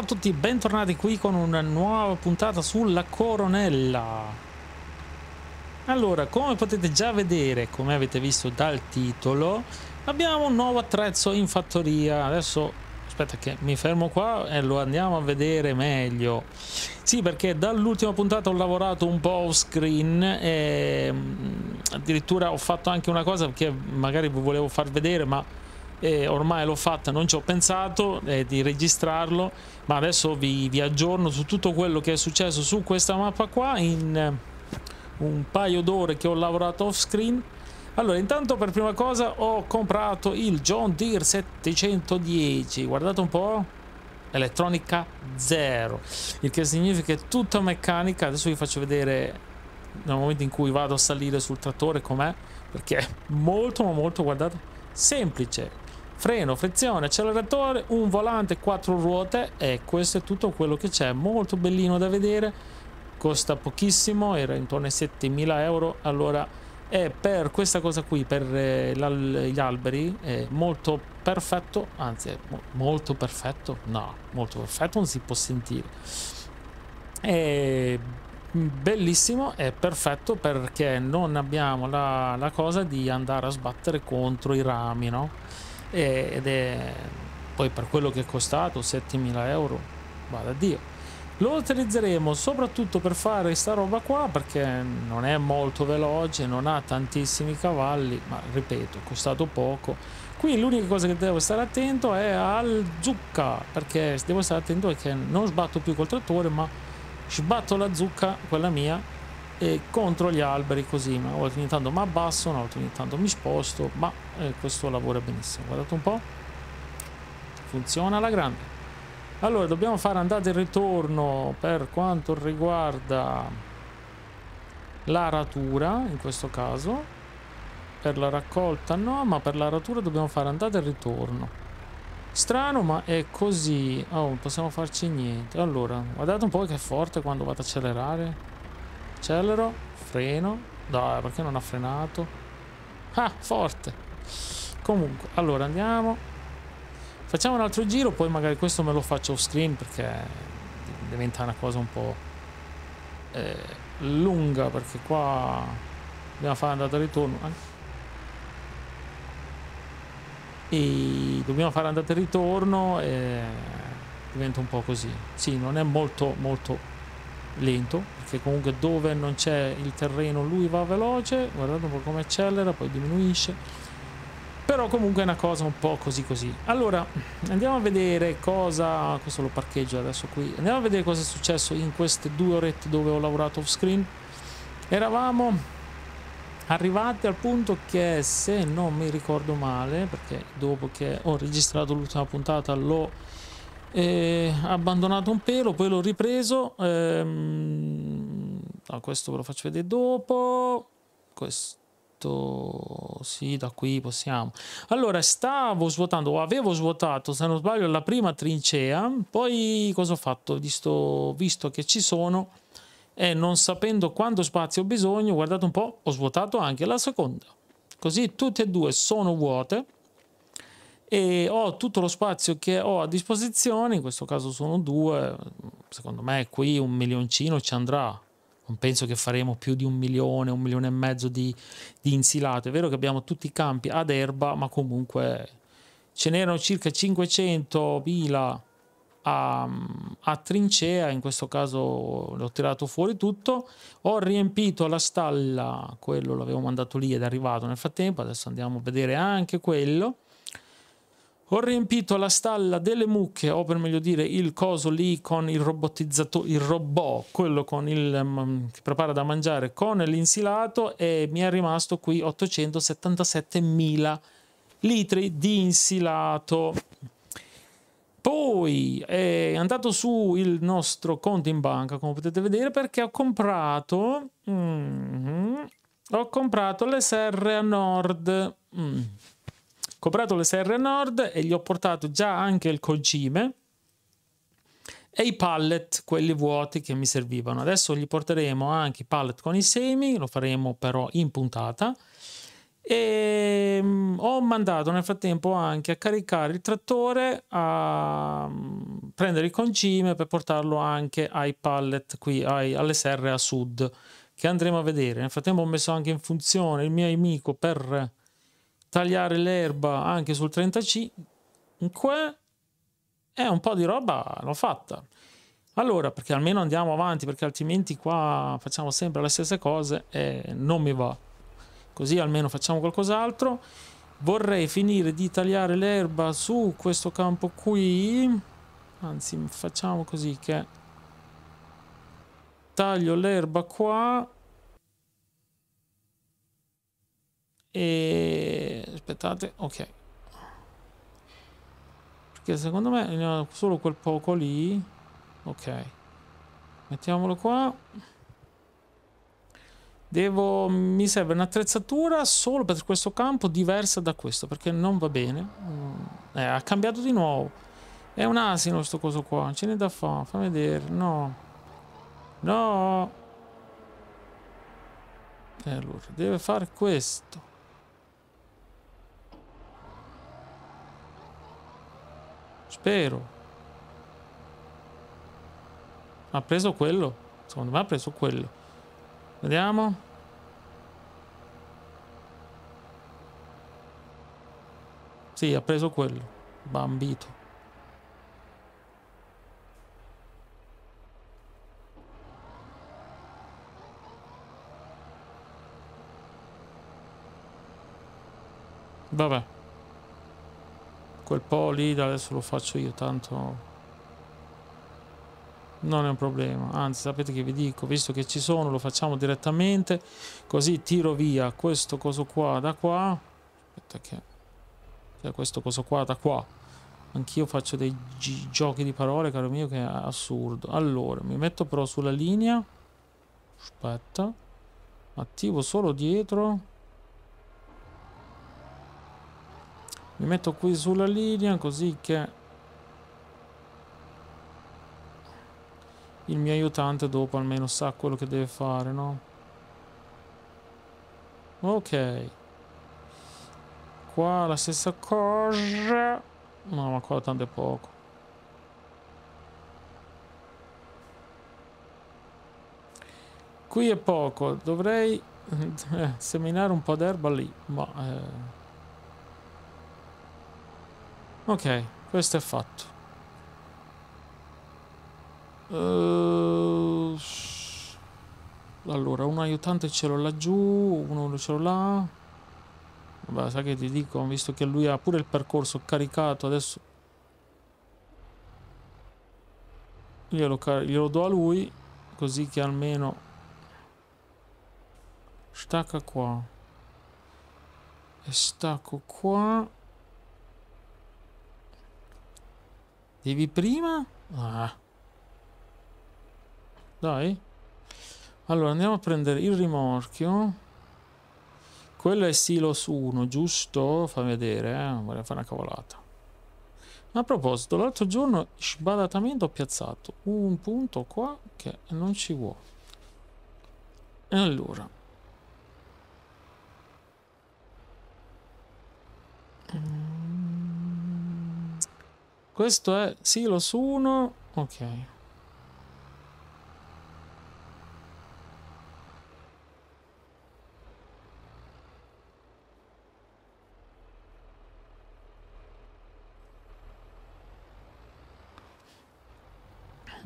Ciao a tutti, bentornati qui con una nuova puntata sulla Coronella. Allora, come potete già vedere, come avete visto dal titolo, abbiamo un nuovo attrezzo in fattoria. Adesso, aspetta che mi fermo qua e lo andiamo a vedere meglio. Sì, perché dall'ultima puntata ho lavorato un po' off screen e mm, addirittura ho fatto anche una cosa che magari vi volevo far vedere, ma e ormai l'ho fatta, non ci ho pensato eh, di registrarlo, ma adesso vi, vi, aggiorno su tutto quello che è successo su questa mappa qua in eh, un paio d'ore che ho lavorato off screen. Allora, intanto per prima cosa ho comprato il John Deere 710, guardate un po', elettronica zero, il che significa che tutta meccanica, adesso vi faccio vedere nel momento in cui vado a salire sul trattore com'è, perché è molto ma molto, guardate, semplice freno, frizione, acceleratore, un volante, quattro ruote e questo è tutto quello che c'è, molto bellino da vedere, costa pochissimo, era intorno ai 7.000 euro, allora è per questa cosa qui, per eh, gli alberi, è molto perfetto, anzi è molto perfetto, no, molto perfetto non si può sentire, è bellissimo è perfetto perché non abbiamo la, la cosa di andare a sbattere contro i rami no? ed è poi per quello che è costato 7.000 euro, vada Dio. Lo utilizzeremo soprattutto per fare sta roba qua perché non è molto veloce, non ha tantissimi cavalli, ma ripeto, è costato poco. Qui l'unica cosa che devo stare attento è al zucca, perché devo stare attento che non sbatto più col trattore, ma sbatto la zucca, quella mia, e contro gli alberi così, una volta ogni tanto mi abbasso, una volta ogni tanto mi sposto, ma eh, questo lavora benissimo. Guardate un po', funziona alla grande. Allora, dobbiamo fare andata e ritorno per quanto riguarda l'aratura in questo caso. Per la raccolta no, ma per l'aratura dobbiamo fare andata e ritorno. Strano, ma è così. Oh, non possiamo farci niente. Allora, guardate un po' che è forte quando vado ad accelerare. Accelero, freno. Dai, perché non ha frenato? Ah, forte. Comunque, allora andiamo. Facciamo un altro giro, poi magari questo me lo faccio off screen perché diventa una cosa un po' eh, lunga perché qua dobbiamo fare andata e ritorno. Eh. E dobbiamo fare andata e ritorno e diventa un po' così. Sì, non è molto molto lento perché comunque dove non c'è il terreno lui va veloce guardate un po' come accelera poi diminuisce però comunque è una cosa un po' così così allora andiamo a vedere cosa questo lo parcheggio adesso qui andiamo a vedere cosa è successo in queste due orette dove ho lavorato off screen eravamo arrivati al punto che se non mi ricordo male perché dopo che ho registrato l'ultima puntata l'ho e abbandonato un pelo, poi l'ho ripreso. Ehm, no, questo ve lo faccio vedere dopo. Questo sì, da qui possiamo. Allora, stavo svuotando, o avevo svuotato, se non sbaglio, la prima trincea. Poi cosa ho fatto? Visto, visto che ci sono e non sapendo quanto spazio ho bisogno, guardate un po', ho svuotato anche la seconda. Così tutte e due sono vuote e ho tutto lo spazio che ho a disposizione, in questo caso sono due, secondo me qui un milioncino ci andrà, non penso che faremo più di un milione, un milione e mezzo di, di insilate, è vero che abbiamo tutti i campi ad erba, ma comunque ce n'erano circa 500.000 a, a, trincea, in questo caso l'ho tirato fuori tutto, ho riempito la stalla, quello l'avevo mandato lì ed è arrivato nel frattempo, adesso andiamo a vedere anche quello ho riempito la stalla delle mucche, o per meglio dire il coso lì con il robotizzato- il robot, quello con il, um, che prepara da mangiare, con l'insilato e mi è rimasto qui 877.000 litri di insilato. Poi è andato su il nostro conto in banca, come potete vedere, perché ho comprato... Mm, ho comprato le serre a nord. Mm comprato le serre nord e gli ho portato già anche il cogime e i pallet, quelli vuoti che mi servivano. Adesso gli porteremo anche i pallet con i semi, lo faremo però in puntata. E ehm, ho mandato nel frattempo anche a caricare il trattore a mm, prendere il concime per portarlo anche ai pallet qui ai, alle serre a sud che andremo a vedere. Nel frattempo ho messo anche in funzione il mio amico per tagliare l'erba anche sul 35 e un po' di roba l'ho fatta. Allora, perché almeno andiamo avanti, perché altrimenti qua facciamo sempre le stesse cose e non mi va. Così almeno facciamo qualcos'altro. Vorrei finire di tagliare l'erba su questo campo qui. Anzi, facciamo così che taglio l'erba qua E aspettate, ok. Perché secondo me solo quel poco lì. Ok. Mettiamolo qua. Devo, mi serve un'attrezzatura solo per questo campo diversa da questo perché non va bene. Mm, eh, ha cambiato di nuovo. È un asino sto coso qua. Ce n'è da fa Fa vedere. No. No. E eh, allora, deve fare questo. Spero. Ha preso quello? Secondo me ha preso quello. Vediamo. Sì, ha preso quello. Bambito. Vabbè quel po' lì adesso lo faccio io, tanto non è un problema. Anzi, sapete che vi dico, visto che ci sono, lo facciamo direttamente, così tiro via questo coso qua da qua. Aspetta che... Cioè questo coso qua da qua. Anch'io faccio dei gi giochi di parole, caro mio, che è assurdo. Allora, mi metto però sulla linea. Aspetta. Attivo solo dietro. Mi metto qui sulla linea così che il mio aiutante dopo almeno sa quello che deve fare, no? Ok. Qua la stessa cosa. No, ma qua tanto è poco. Qui è poco, dovrei seminare un po' d'erba lì, ma... Eh. Ok, questo è fatto. Uh, allora, un aiutante ce l'ho laggiù, uno ce l'ho là. Vabbè, sai che ti dico, visto che lui ha pure il percorso caricato, adesso... Glielo, glielo do a lui, così che almeno... Stacca qua. E stacco qua. Devi prima... Ah. Dai. Allora andiamo a prendere il rimorchio. Quello è Silos 1, giusto? Fa vedere, eh. Vorrei fare una cavolata. A proposito, l'altro giorno sbadatamente ho piazzato un punto qua che non ci vuole. E allora... Mm. Questo è Silos 1. Ok.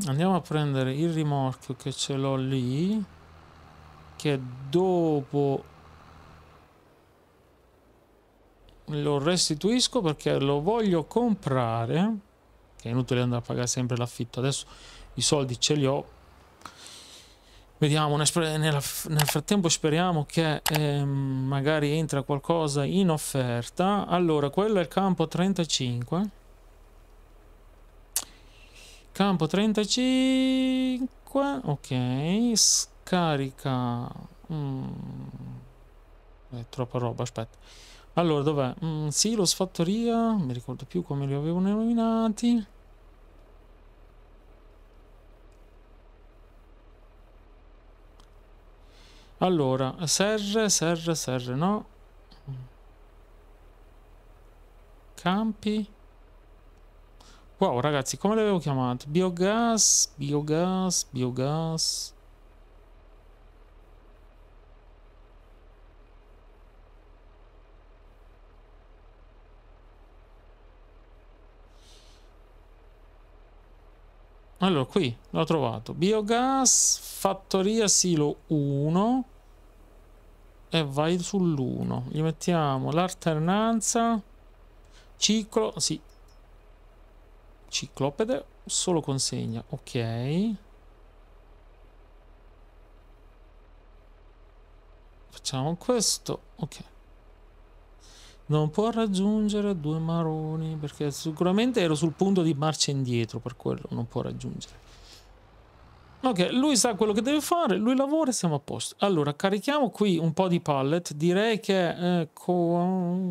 Andiamo a prendere il rimorchio che ce l'ho lì. Che dopo lo restituisco perché lo voglio comprare che è inutile andare a pagare sempre l'affitto adesso i soldi ce li ho vediamo nel frattempo speriamo che eh, magari entra qualcosa in offerta allora quello è il campo 35 campo 35 ok scarica mm. è troppa roba aspetta allora, dov'è? Mm, lo sfattoria. non mi ricordo più come li avevo nominati. Allora, serre, serre, serre, no. Campi. Wow, ragazzi, come l'avevo chiamato? Biogas, biogas, biogas. Allora, qui l'ho trovato. Biogas, fattoria silo 1. E vai sull'1. Gli mettiamo l'alternanza. Ciclo, sì. Ciclopede, solo consegna. Ok. Facciamo questo. Ok. Non può raggiungere due maroni perché sicuramente ero sul punto di marcia indietro per quello, non può raggiungere. Ok, lui sa quello che deve fare, lui lavora e siamo a posto. Allora, carichiamo qui un po' di pallet, direi che... Ecco...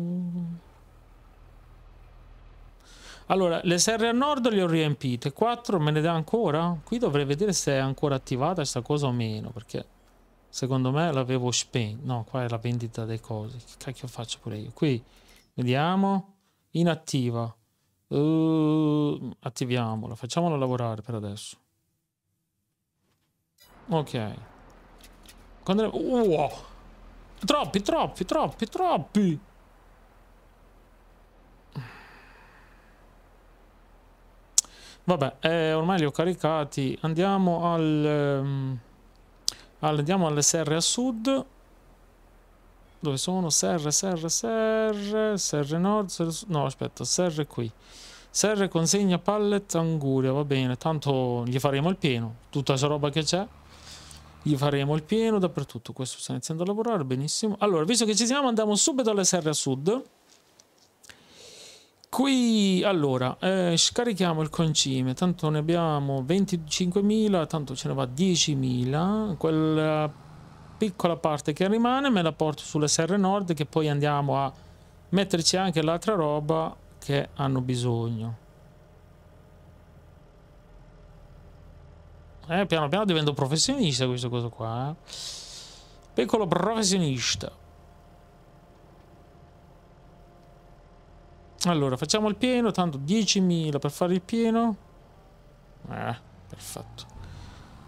Allora, le serre a nord le ho riempite, 4 me ne dà ancora? Qui dovrei vedere se è ancora attivata questa cosa o meno, perché Secondo me l'avevo spento. No, qua è la vendita dei cosi. Che cacchio faccio pure io? Qui, vediamo. Inattiva. Uh, attiviamola. Facciamola lavorare per adesso. Ok. Quando... Uh, troppi, troppi, troppi, troppi. Vabbè, eh, ormai li ho caricati. Andiamo al... Um andiamo alle serre a sud. Dove sono? Serre, serre, serre, serre nord, serre No, aspetta, serre qui. Serre consegna pallet anguria, va bene. Tanto gli faremo il pieno. Tutta questa roba che c'è. Gli faremo il pieno dappertutto. Questo sta iniziando a lavorare benissimo. Allora, visto che ci siamo, andiamo subito alle serre a sud. Qui allora eh, scarichiamo il concime, tanto ne abbiamo 25.000, tanto ce ne va 10.000, quella piccola parte che rimane me la porto sulle serre Nord che poi andiamo a metterci anche l'altra roba che hanno bisogno. Eh, piano piano divento professionista questo coso qua. Eh. Piccolo professionista. Allora, facciamo il pieno, tanto 10.000 per fare il pieno. Eh, perfetto.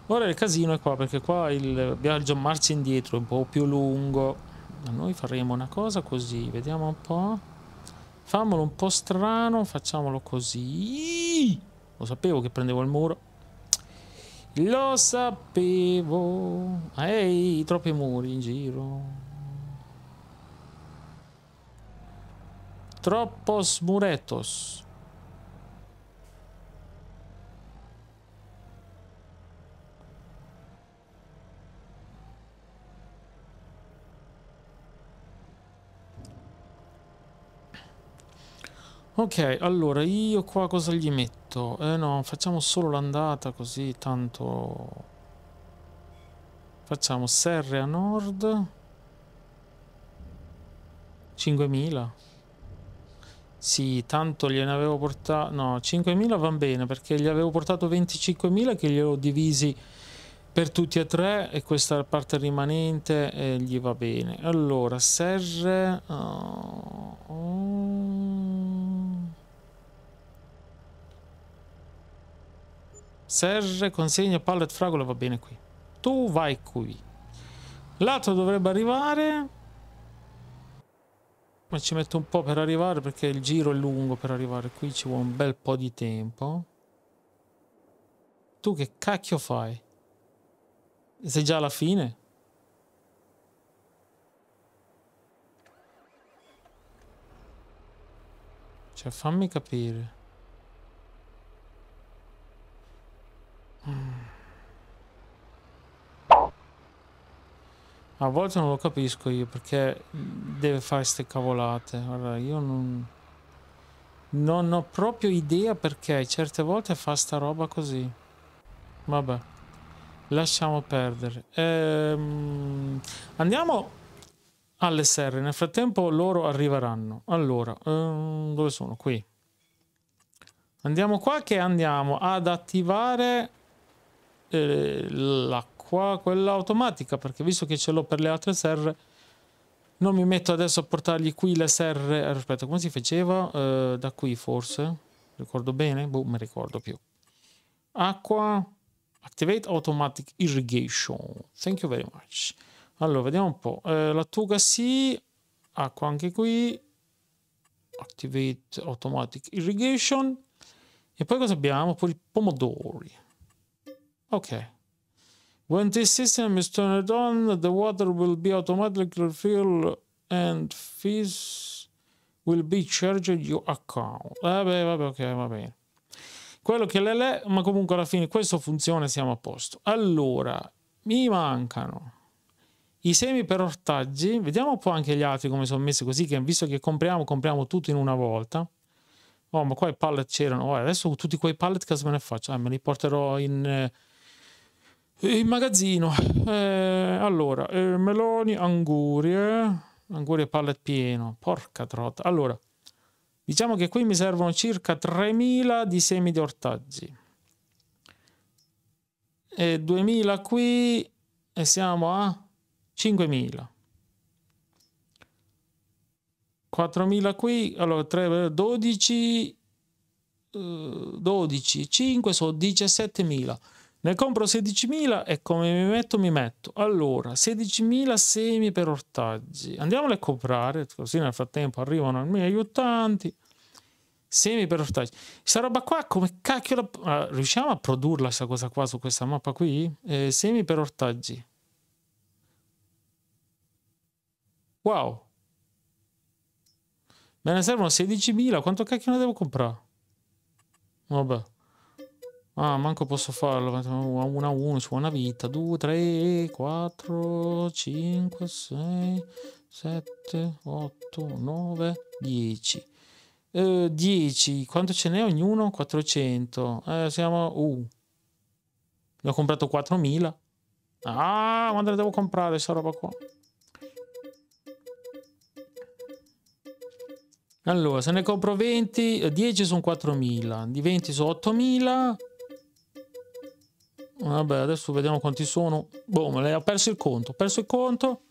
Ora il casino è qua, perché qua il viaggio marcia indietro è un po' più lungo. Ma Noi faremo una cosa così, vediamo un po'. Fammolo un po' strano, facciamolo così. Lo sapevo che prendevo il muro. Lo sapevo. Ehi, troppi muri in giro. Troppos muretos. Ok, allora io qua cosa gli metto? Eh no, facciamo solo l'andata così tanto... Facciamo serre a nord. 5000. Sì, tanto gliene avevo portato... No, 5.000 va bene perché gli avevo portato 25.000 che gli ho divisi per tutti e tre e questa parte rimanente eh, gli va bene. Allora, serre... Oh, oh. Serre, consegna, pallet, fragola, va bene qui. Tu vai qui. L'altro dovrebbe arrivare ma ci metto un po' per arrivare perché il giro è lungo per arrivare qui ci vuole un bel po' di tempo tu che cacchio fai? sei già alla fine? cioè fammi capire A volte non lo capisco io perché deve fare queste cavolate. Allora, io non... Non ho proprio idea perché certe volte fa sta roba così. Vabbè. Lasciamo perdere. Ehm, andiamo alle serre. Nel frattempo loro arriveranno. Allora, ehm, dove sono? Qui. Andiamo qua che andiamo ad attivare eh, la qua quella automatica, perché visto che ce l'ho per le altre serre, non mi metto adesso a portargli qui le serre... Eh, aspetta, come si faceva? Eh, da qui forse? Ricordo bene? Boh, mi ricordo più. Acqua... Activate automatic irrigation. Thank you very much. Allora, vediamo un po'. Eh, la tuga sì. Acqua anche qui. Activate automatic irrigation. E poi cosa abbiamo? Poi i pomodori. Ok. When this system is turned on, the water will be automatically refilled and fees will be charged your account. Vabbè, vabbè, ok, va bene. Quello che le le, ma comunque alla fine questo funziona, e siamo a posto. Allora, mi mancano i semi per ortaggi. Vediamo un po' anche gli altri come sono messi così, che visto che compriamo, compriamo tutto in una volta. Oh, ma qua i pallet c'erano. Oh, adesso tutti quei pallet cosa me ne faccio? Ah, me li porterò in... Eh, in magazzino, eh, allora, eh, meloni, angurie, eh? angurie pallet pieno, porca trota. Allora, diciamo che qui mi servono circa 3.000 di semi di ortaggi. E 2.000 qui e siamo a 5.000. 4.000 qui, allora 3, 12, 12, 5 sono 17.000. Ne compro 16.000 e come mi metto mi metto. Allora, 16.000 semi per ortaggi. Andiamole a comprare, così nel frattempo arrivano i miei aiutanti. Semi per ortaggi. Questa roba qua, come cacchio la... Ah, riusciamo a produrla questa cosa qua su questa mappa qui? Eh, semi per ortaggi. Wow. Me ne servono 16.000, quanto cacchio ne devo comprare? Vabbè. Ah, manco posso farlo. 1 a 1 su una vita. 2, 3, 4, 5, 6, 7, 8, 9, 10. 10. Quanto ce n'è ognuno? 400. Eh, siamo... Uh. Ne ho comprato 4000. Ah, quando le devo comprare questa roba qua? Allora, se ne compro 20, 10 sono 4000, di 20 sono 8000, Vabbè, adesso vediamo quanti sono. Boh, me l'ho perso il conto. perso il conto.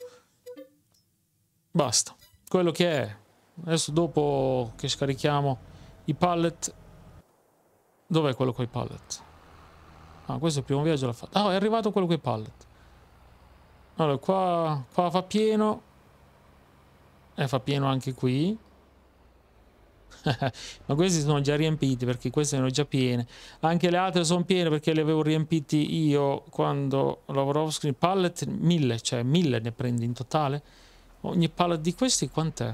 Basta. Quello che è. Adesso dopo che scarichiamo i pallet... Dov'è quello con i pallet? Ah, questo è il primo viaggio l'ha fatto. Ah, è arrivato quello con i pallet. Allora, qua, qua fa pieno. E eh, fa pieno anche qui. ma questi sono già riempiti perché queste erano già piene anche le altre sono piene perché le avevo riempiti io quando lavoravo screen pallet 1000 cioè 1000 ne prendi in totale ogni pallet di questi quant'è?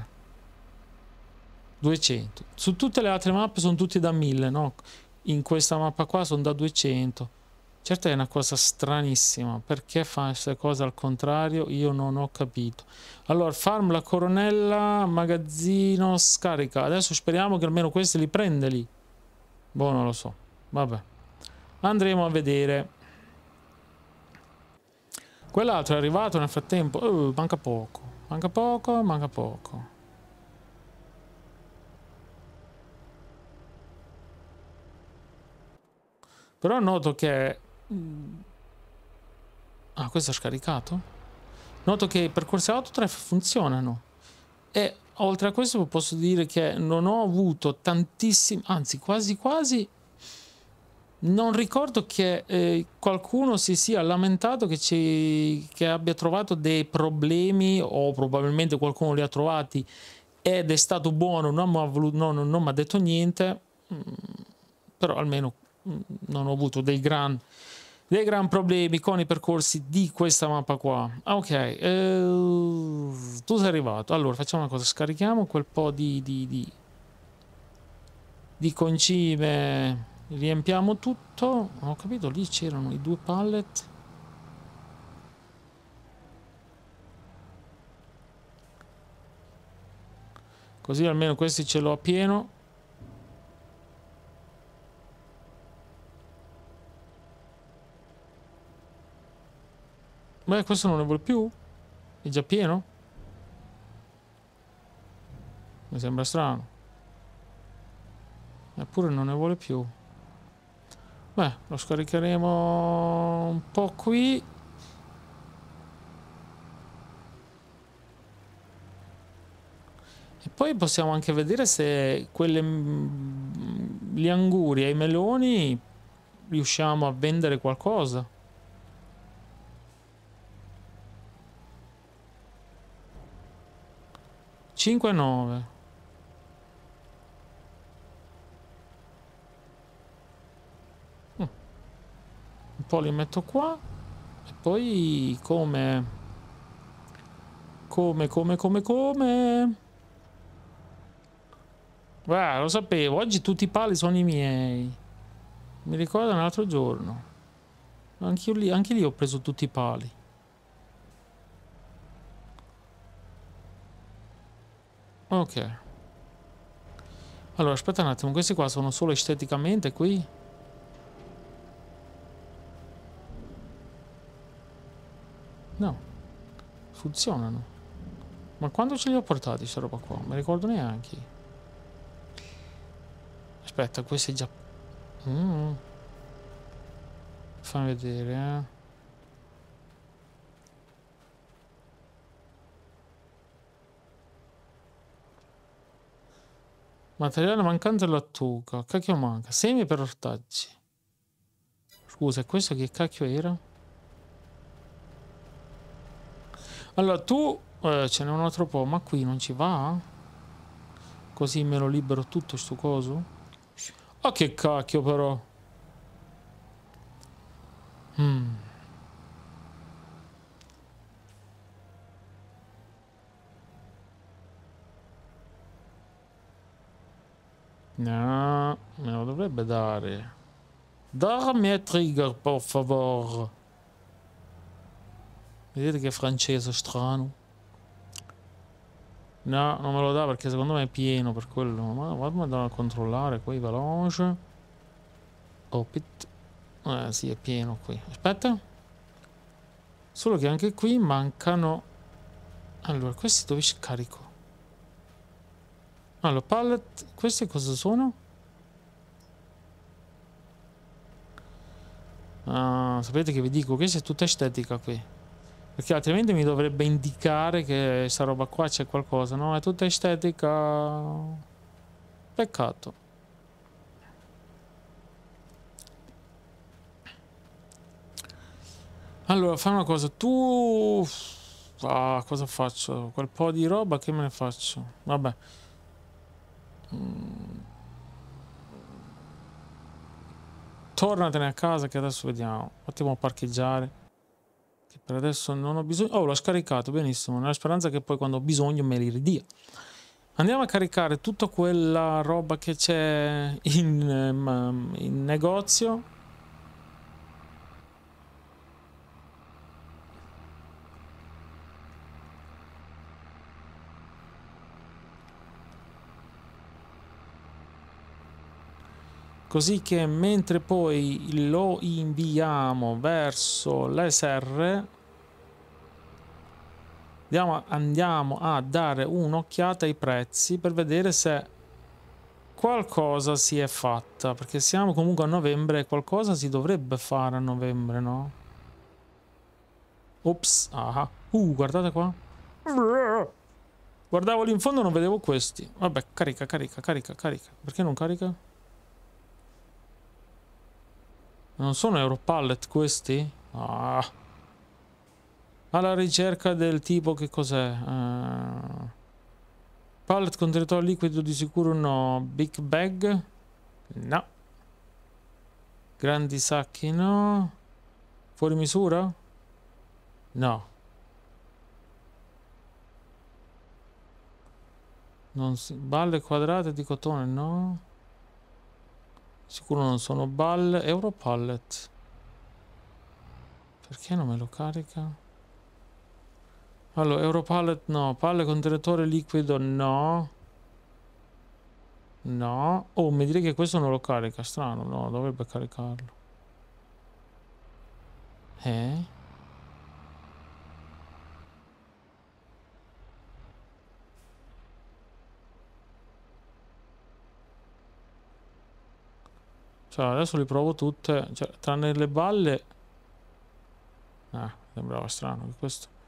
200 su tutte le altre mappe sono tutti da 1000 no? in questa mappa qua sono da 200 Certo è una cosa stranissima, perché fa queste cose al contrario? Io non ho capito. Allora, farm la coronella, magazzino, scarica. Adesso speriamo che almeno questi li prende lì. Boh, non lo so. Vabbè. Andremo a vedere. Quell'altro è arrivato nel frattempo. Oh, manca poco. Manca poco, manca poco. Però noto che Ah, questo è scaricato? Noto che i percorsi autotraff funzionano. E oltre a questo posso dire che non ho avuto tantissimi, anzi quasi quasi, non ricordo che eh, qualcuno si sia lamentato che, ci, che abbia trovato dei problemi o probabilmente qualcuno li ha trovati ed è stato buono, non mi no, no, no, ha detto niente, mm, però almeno mm, non ho avuto dei gran dei gran problemi con i percorsi di questa mappa qua. Ah, ok, eh, tu sei arrivato. Allora, facciamo una cosa, scarichiamo quel po' di, di, di, di concime, riempiamo tutto. Ho capito, lì c'erano i due pallet. Così almeno questi ce l'ho a pieno. Beh, questo non ne vuole più. È già pieno? Mi sembra strano. Eppure non ne vuole più. Beh, lo scaricheremo un po' qui. E poi possiamo anche vedere se quelle mm, gli anguri e i meloni riusciamo a vendere qualcosa. 5 9. Mm. Un po' li metto qua. E poi come... Come, come, come, come... Guarda, lo sapevo. Oggi tutti i pali sono i miei. Mi ricordo un altro giorno. Anche lì, anche lì ho preso tutti i pali. Ok. Allora, aspetta un attimo, questi qua sono solo esteticamente qui? No. Funzionano. Ma quando ce li ho portati sta roba qua? Non mi ricordo neanche. Aspetta, questo è già... Mm. Fammi vedere, eh. Materiale mancante lattuga. Cacchio manca. Semi per ortaggi. Scusa, questo che cacchio era? Allora, tu... Eh, ce n'è un altro po', ma qui non ci va? Così me lo libero tutto sto coso? Oh, che cacchio però. Mmm. No, me lo dovrebbe dare. Dammi a trigger, per favore. Vedete che francese strano. No, non me lo dà perché secondo me è pieno per quello. Ma vado a controllare qui, veloce. Opit. Oh, eh sì, è pieno qui. Aspetta. Solo che anche qui mancano... Allora, questi dove scarico? Allora, ah, pallet... queste cosa sono? Uh, sapete che vi dico? Questa è tutta estetica qui. Perché altrimenti mi dovrebbe indicare che sta roba qua c'è qualcosa, no? È tutta estetica... Peccato. Allora, fai una cosa. Tu... Ah, cosa faccio? Quel po' di roba che me ne faccio? Vabbè. Mm. Tornatene a casa che adesso vediamo. Andiamo a parcheggiare. Che per adesso non ho bisogno. Oh, l'ho scaricato, benissimo. Nella speranza che poi quando ho bisogno me li ridia. Andiamo a caricare tutta quella roba che c'è in, ehm, in negozio. così che mentre poi lo inviamo verso l'SR andiamo a dare un'occhiata ai prezzi per vedere se qualcosa si è fatta perché siamo comunque a novembre e qualcosa si dovrebbe fare a novembre no? ops aha. uh guardate qua guardavo lì in fondo non vedevo questi vabbè carica carica carica carica perché non carica? Non sono Europallet questi? Ah. Alla ricerca del tipo che cos'è? Uh. Pallet con territorio liquido di sicuro no. Big bag? No. Grandi sacchi no. Fuori misura? No. Non si... Balle quadrate di cotone no. Sicuro non sono ball, euro pallet. Perché non me lo carica? Allora, euro pallet no, palle contenitore liquido no. No. Oh, mi direi che questo non lo carica, strano, no, dovrebbe caricarlo. Eh? Allora, cioè, adesso le provo tutte, cioè, tranne le balle... Ah, sembrava strano questo...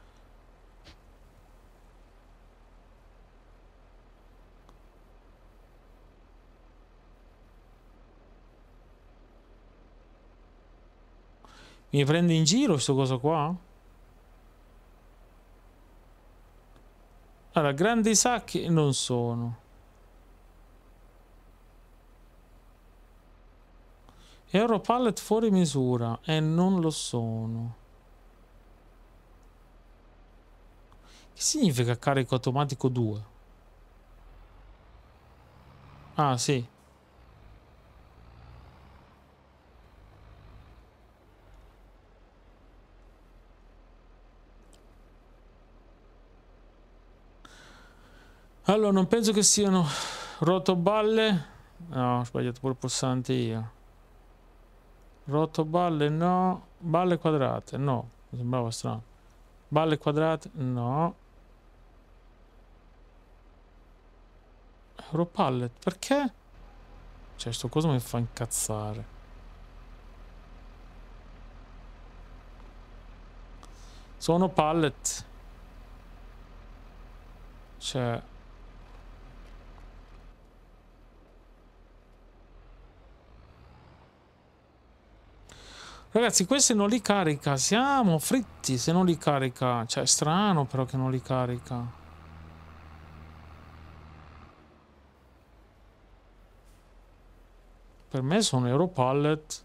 Mi prende in giro questo coso qua? Allora, grandi sacchi non sono. Euro pallet fuori misura e non lo sono. Che significa carico automatico 2? Ah, sì. Allora, non penso che siano rotoballe. No, ho sbagliato pure il pulsante io. Rotoballe no. Balle quadrate no. Mi sembrava strano. Balle quadrate no. Europallet perché? Cioè sto coso mi fa incazzare. Sono pallet. Cioè... Ragazzi, questi non li carica. Siamo fritti se non li carica. Cioè, è strano però che non li carica. Per me sono Euro Pallet.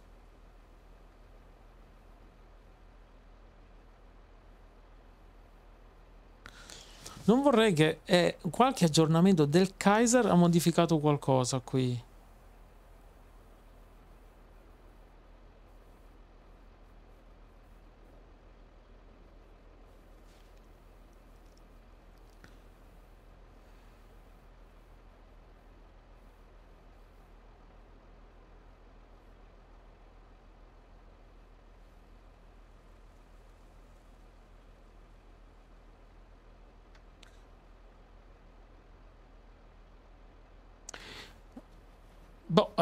Non vorrei che eh, qualche aggiornamento del Kaiser ha modificato qualcosa qui.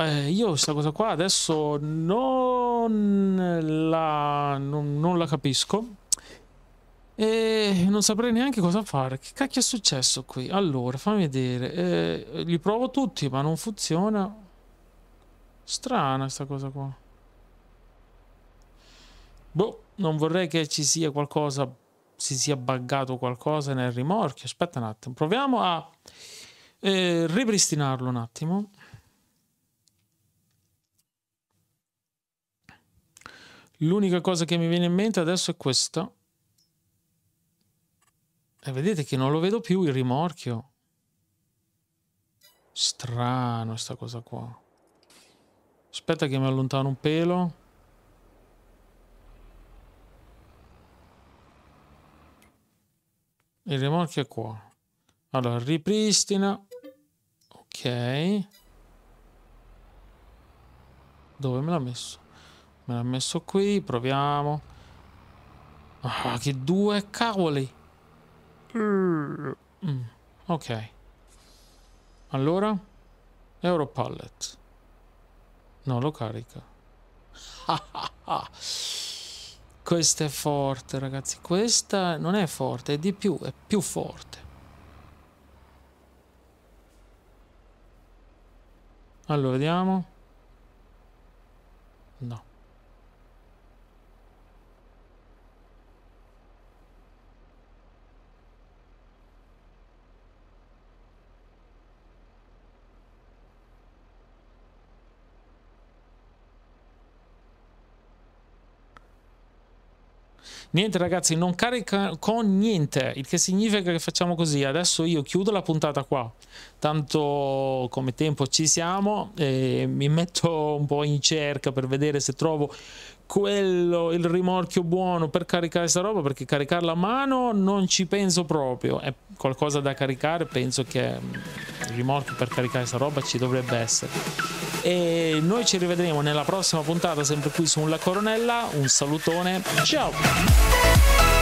eh, io questa cosa qua adesso non la, non, non la capisco. E non saprei neanche cosa fare. Che cacchio è successo qui? Allora, fammi vedere. Eh, li provo tutti, ma non funziona. Strana sta cosa qua. Boh, non vorrei che ci sia qualcosa, si sia buggato qualcosa nel rimorchio. Aspetta un attimo, proviamo a eh, ripristinarlo un attimo. L'unica cosa che mi viene in mente adesso è questa. E vedete che non lo vedo più il rimorchio. Strano sta cosa qua. Aspetta che mi allontano un pelo. Il rimorchio è qua. Allora, ripristina. Ok. Dove me l'ha messo? Me l'ha messo qui, proviamo. Ah, che due cavoli. Mm, mm ok. Allora? Europallet. No, lo carica. Questa è forte, ragazzi. Questa non è forte, è di più, è più forte. Allora, vediamo. No. Niente ragazzi, non carica con niente, il che significa che facciamo così. Adesso io chiudo la puntata qua, tanto come tempo ci siamo, e mi metto un po' in cerca per vedere se trovo quello, il rimorchio buono per caricare sta roba, perché caricarla a mano non ci penso proprio. È qualcosa da caricare, penso che il rimorchio per caricare sta roba ci dovrebbe essere e noi ci rivedremo nella prossima puntata sempre qui su La Coronella. Un salutone, ciao!